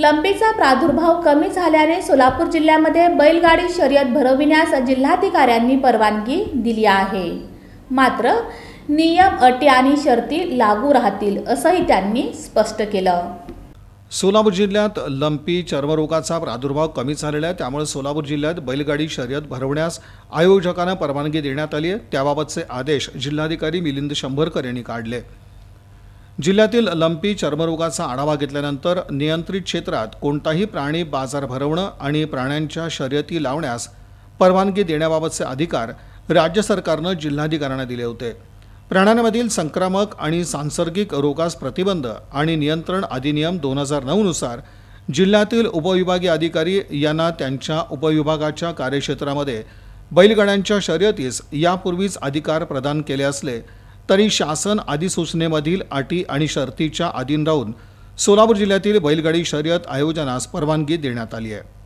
लंपीचा प्रादुर्भाव कमी झाल्याने सोलापूर जिल्ह्यामध्ये बैलगाडी शर्यत भरविण्यास जिल्हाधिकाऱ्यांनी परवानगी दिली आहे मात्र नियम अटी आणि शर्ती लागू राहतील असंही त्यांनी स्पष्ट केलं सोलापूर जिल्ह्यात लंपी चर्मरोगाचा प्रादुर्भाव कमी झालेला आहे त्यामुळे सोलापूर जिल्ह्यात बैलगाडी शर्यत भरवण्यास आयोजकांना परवानगी देण्यात आली आहे त्याबाबतचे आदेश जिल्हाधिकारी मिलिंद शंभरकर यांनी काढले जिल्ह्यातील लंपी चर्मरोगाचा आढावा घेतल्यानंतर नियंत्रित क्षेत्रात कोणताही प्राणी बाजार भरवणं आणि प्राण्यांच्या शर्यती लावण्यास परवानगी देण्याबाबतचे अधिकार राज्य सरकारनं जिल्हाधिकाऱ्यांना दिले होते प्राण्यांमधील संक्रामक आणि सांसर्गिक रोगास प्रतिबंध आणि नियंत्रण अधिनियम दोन हजार नऊनुसार जिल्ह्यातील उपविभागीय अधिकारी यांना त्यांच्या उपविभागाच्या कार्यक्षेत्रामध्ये बैलगाड्यांच्या शर्यतीस यापूर्वीच अधिकार प्रदान केले असले तरी शासन अधिसूचनेमधील अटी आणि शर्तीच्या अधीन राहून सोलापूर जिल्ह्यातील बैलगाडी शर्यत आयोजनास परवानगी देण्यात आली आहे